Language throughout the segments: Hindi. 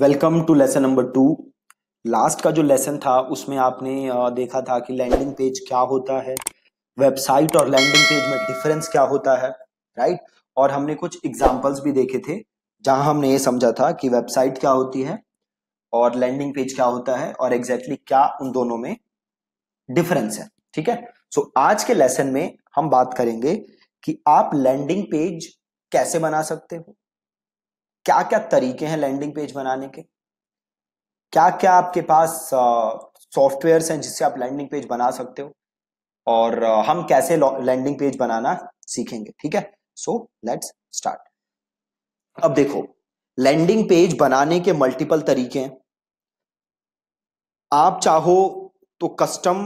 Welcome to lesson number two last का जो लेसन था उसमें आपने देखा था कि लैंडिंग पेज क्या होता है वेबसाइट और लैंडिंग पेज में डिफरेंस क्या होता है राइट और हमने कुछ एग्जांपल्स भी देखे थे जहां हमने ये समझा था कि वेबसाइट क्या होती है और लैंडिंग पेज क्या होता है और एग्जैक्टली exactly क्या उन दोनों में डिफरेंस है ठीक है सो so, आज के लेसन में हम बात करेंगे कि आप लैंडिंग पेज कैसे बना सकते हो क्या क्या तरीके हैं लैंडिंग पेज बनाने के क्या क्या आपके पास सॉफ्टवेयर्स हैं जिससे आप लैंडिंग पेज बना सकते हो और हम कैसे लैंडिंग पेज बनाना सीखेंगे ठीक है सो लेट्स स्टार्ट अब देखो लैंडिंग पेज बनाने के मल्टीपल तरीके हैं आप चाहो तो कस्टम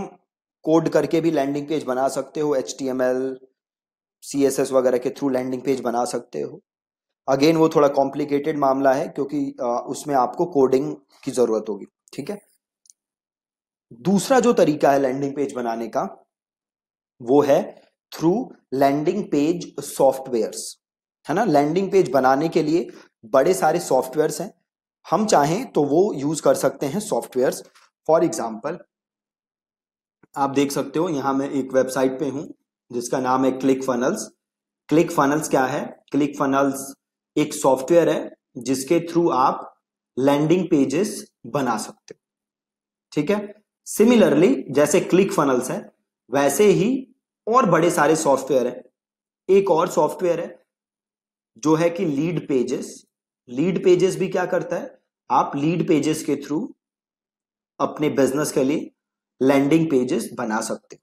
कोड करके भी लैंडिंग पेज बना सकते हो H T M L C S S वगैरह के थ्रू लैंडिंग पेज बना सकते हो अगेन वो थोड़ा कॉम्प्लिकेटेड मामला है क्योंकि उसमें आपको कोडिंग की जरूरत होगी ठीक है दूसरा जो तरीका है लैंडिंग पेज बनाने का वो है थ्रू लैंडिंग पेज सॉफ्टवेयर्स है ना लैंडिंग पेज बनाने के लिए बड़े सारे सॉफ्टवेयर्स हैं हम चाहें तो वो यूज कर सकते हैं सॉफ्टवेयर्स फॉर एग्जाम्पल आप देख सकते हो यहां मैं एक वेबसाइट पे हूं जिसका नाम है क्लिक फनल्स क्लिक फनल्स क्या है क्लिक फनल्स एक सॉफ्टवेयर है जिसके थ्रू आप लैंडिंग पेजेस बना सकते हो ठीक है सिमिलरली जैसे क्लिक फनल्स है वैसे ही और बड़े सारे सॉफ्टवेयर है एक और सॉफ्टवेयर है जो है कि लीड पेजेस लीड पेजेस भी क्या करता है आप लीड पेजेस के थ्रू अपने बिजनेस के लिए लैंडिंग पेजेस बना सकते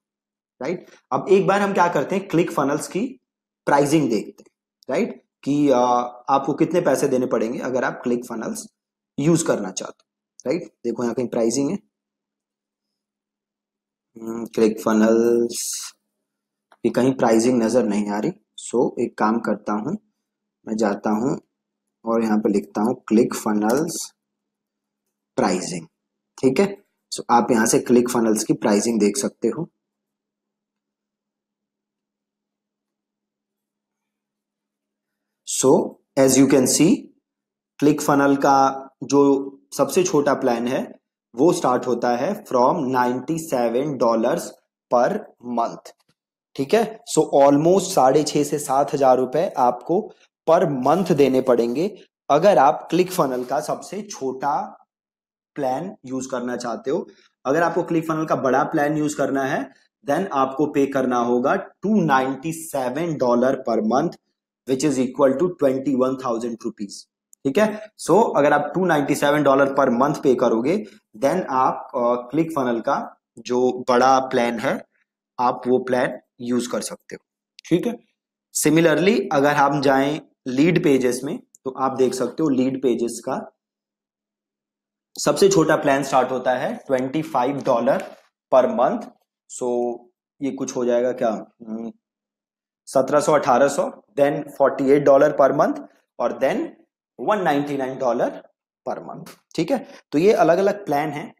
राइट अब एक बार हम क्या करते हैं क्लिक फनल्स की प्राइसिंग देखते हैं राइट कि आपको कितने पैसे देने पड़ेंगे अगर आप क्लिक फनल्स यूज करना चाहते हो राइट देखो यहाँ कहीं प्राइसिंग है क्लिक फनल्स की कहीं प्राइसिंग नज़र नहीं आ रही सो so, एक काम करता हूँ मैं जाता हूँ और यहाँ पे लिखता हूँ क्लिक फनल्स प्राइजिंग ठीक है सो so, आप यहाँ से क्लिक फनल्स की प्राइजिंग देख सकते हो so as you can see click funnel का जो सबसे छोटा प्लान है वो स्टार्ट होता है from ninety seven dollar per month ठीक है सो ऑलमोस्ट साढ़े छ से सात हजार रुपए आपको पर मंथ देने पड़ेंगे अगर आप क्लिक फनल का सबसे छोटा प्लान यूज करना चाहते हो अगर आपको क्लिक फनल का बड़ा प्लान यूज करना है देन आपको पे करना होगा two ninety seven dollar per month which is equal to twenty one thousand rupees ठीक है सो so, अगर आप two ninety seven dollar per month pay करोगे देन आप क्लिक uh, फनल का जो बड़ा प्लान है आप वो प्लान यूज कर सकते हो ठीक है सिमिलरली अगर हम जाएं लीड पेजेस में तो आप देख सकते हो लीड पेजेस का सबसे छोटा प्लान स्टार्ट होता है twenty five dollar per month so ये कुछ हो जाएगा क्या हम्म, 1700 1800 then 48 डॉलर पर मंथ और देन 199 डॉलर पर मंथ ठीक है तो ये अलग अलग प्लान है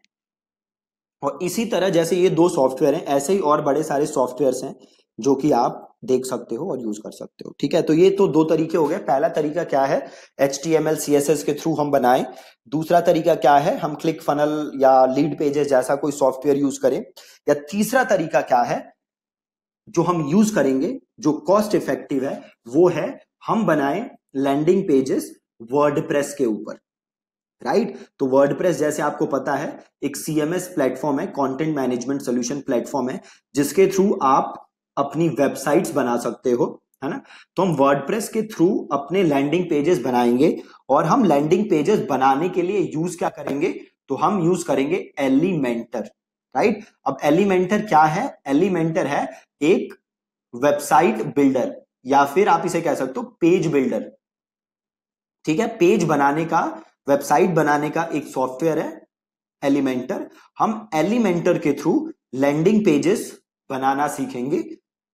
और इसी तरह जैसे ये दो सॉफ्टवेयर हैं ऐसे ही और बड़े सारे सॉफ्टवेयर्स हैं जो कि आप देख सकते हो और यूज कर सकते हो ठीक है तो ये तो दो तरीके हो गए पहला तरीका क्या है H T M L C S S के थ्रू हम बनाए दूसरा तरीका क्या है हम क्लिक फनल या लीड पेजेस जैसा कोई सॉफ्टवेयर यूज करें या तीसरा तरीका क्या है जो हम यूज करेंगे जो कॉस्ट इफेक्टिव है वो है हम बनाए लैंडिंग पेजेस वर्डप्रेस के ऊपर राइट right? तो वर्डप्रेस जैसे आपको पता है एक सीएमएस प्लेटफॉर्म है कंटेंट मैनेजमेंट सोल्यूशन प्लेटफॉर्म है जिसके थ्रू आप अपनी वेबसाइट्स बना सकते हो है ना तो हम वर्डप्रेस के थ्रू अपने लैंडिंग पेजेस बनाएंगे और हम लैंडिंग पेजेस बनाने के लिए यूज क्या करेंगे तो हम यूज करेंगे एलिमेंटर राइट अब एलिमेंटर क्या है एलिमेंटर है एक वेबसाइट बिल्डर या फिर आप इसे कह सकते हो पेज बिल्डर ठीक है पेज बनाने का वेबसाइट बनाने का एक सॉफ्टवेयर है एलिमेंटर हम एलिमेंटर के थ्रू लैंडिंग पेजेस बनाना सीखेंगे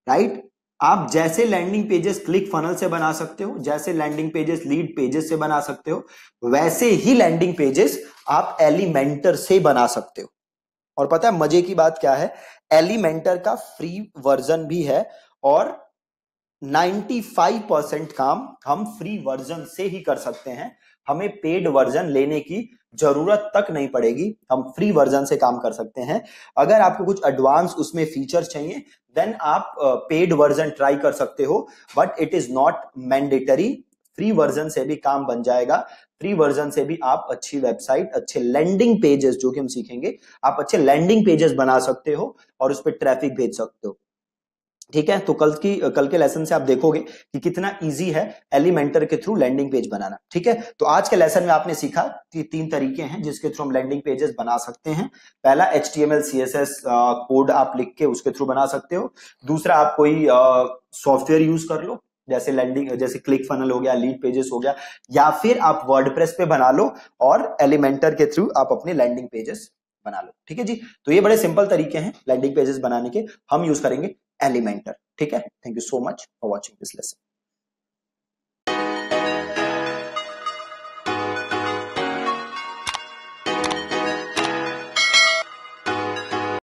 राइट आप जैसे लैंडिंग पेजेस क्लिक फनल से बना सकते हो जैसे लैंडिंग पेजेस लीड पेजेस से बना सकते हो वैसे ही लैंडिंग पेजेस आप एलिमेंटर से बना सकते हो और पता है मजे की बात क्या है एलिमेंटर का फ्री वर्जन भी है और 95 परसेंट काम हम फ्री वर्जन से ही कर सकते हैं हमें पेड वर्जन लेने की जरूरत तक नहीं पड़ेगी हम फ्री वर्जन से काम कर सकते हैं अगर आपको कुछ एडवांस उसमें फीचर्स चाहिए देन आप पेड वर्जन ट्राई कर सकते हो but it is not mandatory free version से भी काम बन जाएगा फ्री वर्जन से भी आप अच्छी वेबसाइट अच्छे लैंडिंग पेजेस जो कि हम सीखेंगे आप अच्छे लैंडिंग पेजेस बना सकते हो और उस पर ट्रैफिक भेज सकते हो ठीक है तो कल की कल के लेसन से आप देखोगे कि कितना इजी है एलिमेंटर के थ्रू लैंडिंग पेज बनाना ठीक है तो आज के लेसन में आपने सीखा कि तीन तरीके हैं जिसके थ्रू हम लैंडिंग पेजेस बना सकते हैं पहला H T M L C S S code आप लिख के उसके थ्रू बना सकते हो दूसरा आप कोई सॉफ्टवेयर यूज कर लो जैसे लैंडिंग जैसे क्लिक फनल हो गया लीड पेजेस हो गया या फिर आप वर्ड पे बना लो और एलिमेंटर के थ्रू आप अपने लैंडिंग पेजेस बना लो ठीक है जी तो ये बड़े सिंपल तरीके हैं लैंडिंग पेजेस बनाने के हम यूज करेंगे एलिमेंटर ठीक है thank you so much for watching this lesson